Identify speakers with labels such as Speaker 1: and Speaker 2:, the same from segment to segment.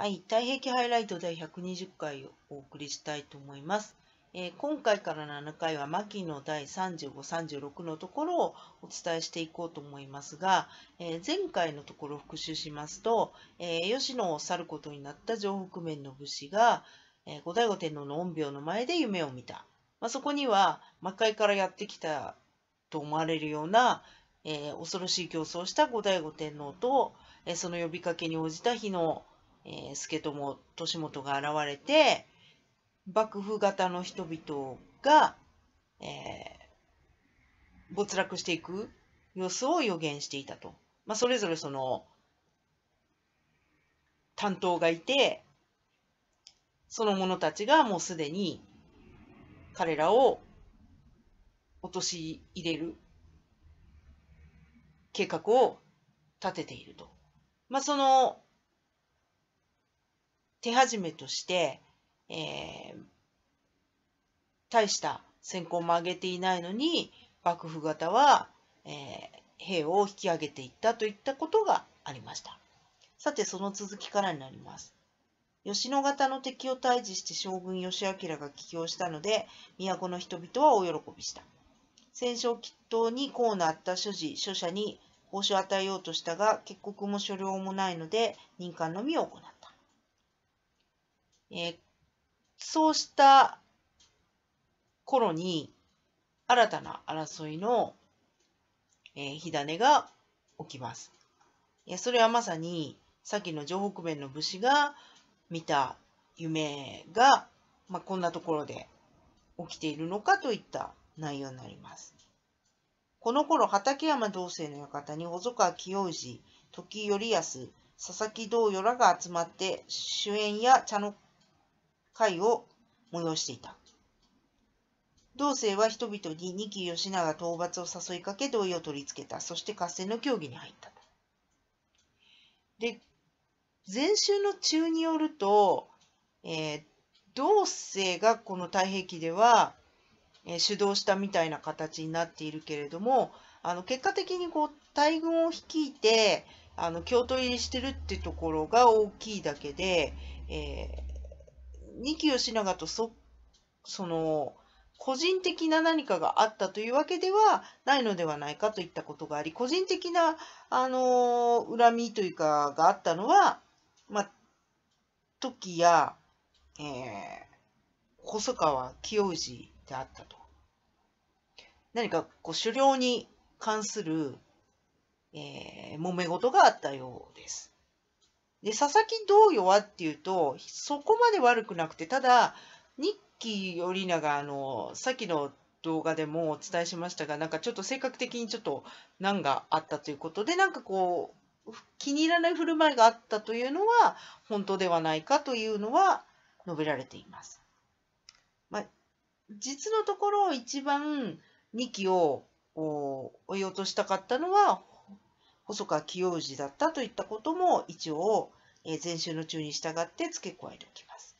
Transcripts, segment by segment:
Speaker 1: はい、太平記ハイライト第120回をお送りしたいと思います。えー、今回から7回は牧野第35、36のところをお伝えしていこうと思いますが、えー、前回のところを復習しますと、えー、吉野を去ることになった上北面の武士が、え後醍醐天皇の陰陽の前で夢を見た。まあ、そこには魔界からやってきたと思われるような、え恐ろしい競争をした後醍醐天皇と、えその呼びかけに応じた日のえー、助友利元が現れて幕府型の人々が、えー、没落していく様子を予言していたと。まあ、それぞれその担当がいてその者たちがもうすでに彼らを陥れる計画を立てていると。まあ、その手始めとして、えー、大した戦功も上げていないのに幕府方は、えー、兵を引き上げていったといったことがありましたさてその続きからになります吉野方の敵を退治して将軍義明が帰京したので都の人々は大喜びした戦勝祈祷に功のあった所持諸者に報酬を与えようとしたが結局も所領もないので民間のみを行ったえー、そうした頃に新たな争いの、えー、火種が起きます。えそれはまさにさっきの城北弁の武士が見た夢が、まあ、こんなところで起きているのかといった内容になります。この頃、畠山道生の館に細川清氏、時頼康、佐々木道与らが集まって、主演や茶の会を催していた。同性は人々に二木義長討伐を誘いかけ同意を取り付けた。そして合戦の協議に入った。で、前週の中によると、えー、道がこの太平記では、えー、主導したみたいな形になっているけれども、あの結果的にこう大軍を率いてあの京都入りしてるってところが大きいだけで、え二級品川とそ、その、個人的な何かがあったというわけではないのではないかといったことがあり、個人的な、あの、恨みというか、があったのは、ま時や、えー、細川清氏であったと。何か、こう、狩猟に関する、えー、揉め事があったようです。で、佐々木同様はっていうと、そこまで悪くなくて、ただ、日記よりなが、あの、さっきの動画でもお伝えしましたが、なんかちょっと性格的にちょっと難があったということで、なんかこう、気に入らない振る舞いがあったというのは、本当ではないかというのは述べられています。まあ、実のところ一番2期を追い落としたかったのは細川清氏だったといったことも一応、えー、前週の中に従って付け加えておきます。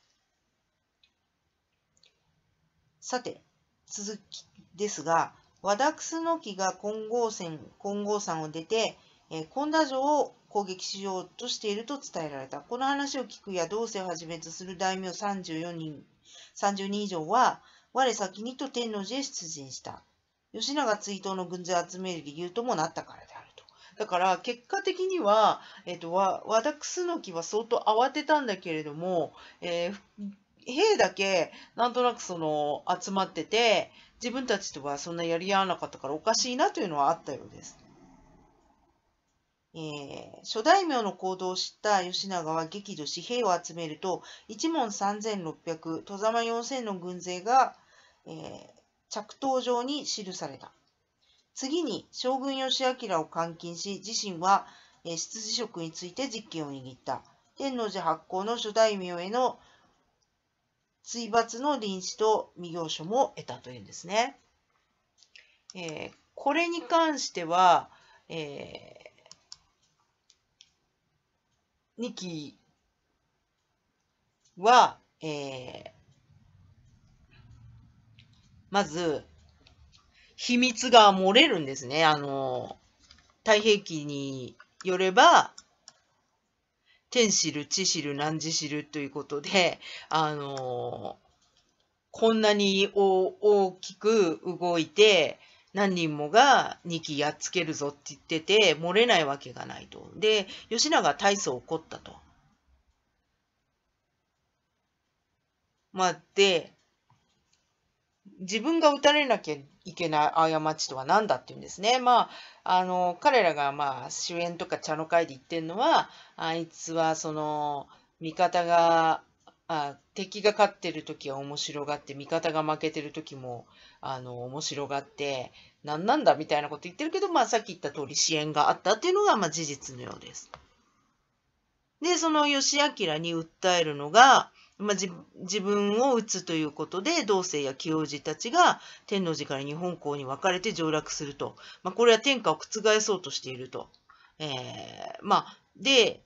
Speaker 1: さて、続きですが、和田楠木が金剛線金剛山を出て、えー、金田城を攻撃しようとしていると伝えられた。この話を聞くや同世をはじめとする大名34人、30人以上は、我先にと天王寺へ出陣した。吉永追悼の軍勢を集める理由ともなったからだ。だから結果的には、えっと、わ私の木は相当慌てたんだけれども、えー、兵だけなんとなくその集まってて自分たちとはそんなやり合わなかったからおかしいなというのはあったようです。えー、諸大名の行動を知った吉永は激怒し兵を集めると一門3600外様4000の軍勢が、えー、着頭上に記された。次に将軍義明を監禁し自身は執事職について実権を握った天皇寺発行の諸大名への追罰の臨死と未行書も得たというんですね。えー、これに関しては、えー、2期は、えー、まず、秘密が漏れるんですね。あの、太平記によれば、天知る、地知る、何時知るということで、あの、こんなに大きく動いて、何人もが2期やっつけるぞって言ってて、漏れないわけがないと。で、吉永大層怒ったと。まあ、で、自分が撃たれなきゃいけない過ちとは何だっていうんですね。まあ、あの、彼らがまあ、主演とか茶の会で言ってるのは、あいつはその、味方が、あ敵が勝ってる時は面白がって、味方が負けてる時も、あの、面白がって、何なんだみたいなこと言ってるけど、まあ、さっき言った通り支援があったっていうのが、まあ、事実のようです。で、その義明に訴えるのが、まあ、自分を撃つということで同性や清氏たちが天王寺から日本港に分かれて上洛すると、まあ、これは天下を覆そうとしていると。えー、まあ、で、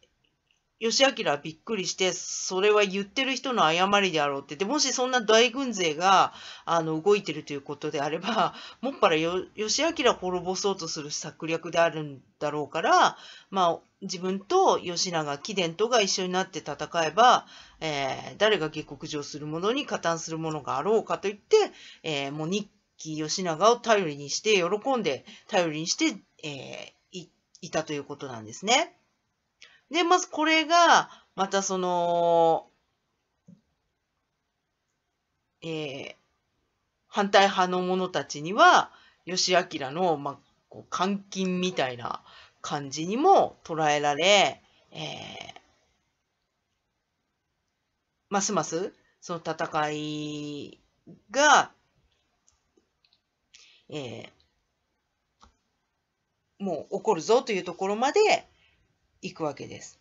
Speaker 1: 義明はびっくりして、それは言ってる人の誤りであろうってで、もしそんな大軍勢があの動いてるということであれば、もっぱらよ義明を滅ぼそうとする策略であるんだろうから、まあ、自分と義長、貴殿とが一緒になって戦えば、えー、誰が下克上するものに加担するものがあろうかといって、えー、もう日記義長を頼りにして、喜んで頼りにして、えー、いいたということなんですね。で、まずこれが、またその、えー、反対派の者たちには、義明の、まあ、こう監禁みたいな感じにも捉えられ、えー、ますますその戦いが、えー、もう起こるぞというところまでいくわけです。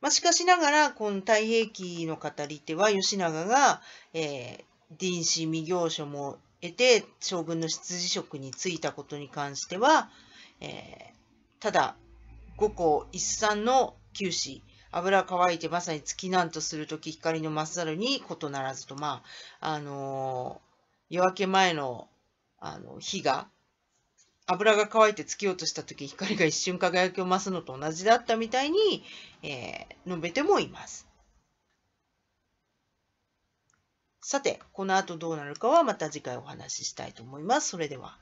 Speaker 1: まあ、しかしながら、この太平記の語り手は、吉永が、えー、臨死未行書も得て、将軍の執事職に就いたことに関しては、えー、ただ、五校一三の九死、油乾いてまさに月なんとするとき光のまさるに異ならずと、まあ、あのー、夜明け前の、あの、日が油が乾いてつき落とした時光が一瞬輝きを増すのと同じだったみたいに、えー、述べてもいます。さて、この後どうなるかはまた次回お話ししたいと思います。それでは。